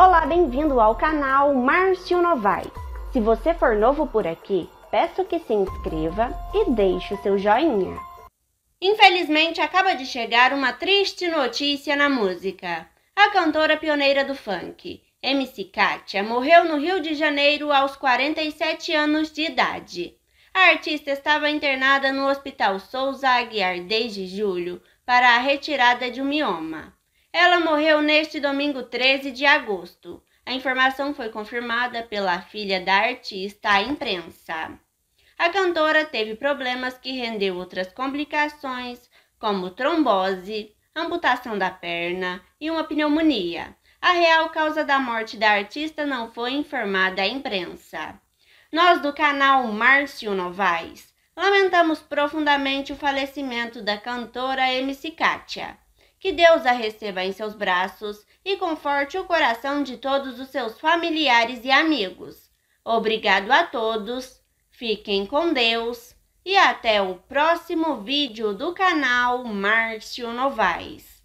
Olá, bem-vindo ao canal Márcio Novaes. Se você for novo por aqui, peço que se inscreva e deixe o seu joinha. Infelizmente, acaba de chegar uma triste notícia na música. A cantora pioneira do funk, MC Kátia, morreu no Rio de Janeiro aos 47 anos de idade. A artista estava internada no Hospital Souza Aguiar desde julho para a retirada de um mioma. Ela morreu neste domingo 13 de agosto. A informação foi confirmada pela filha da artista à imprensa. A cantora teve problemas que rendeu outras complicações, como trombose, amputação da perna e uma pneumonia. A real causa da morte da artista não foi informada à imprensa. Nós do canal Márcio Novaes lamentamos profundamente o falecimento da cantora MC Kátia. Que Deus a receba em seus braços e conforte o coração de todos os seus familiares e amigos. Obrigado a todos, fiquem com Deus e até o próximo vídeo do canal Márcio Novaes.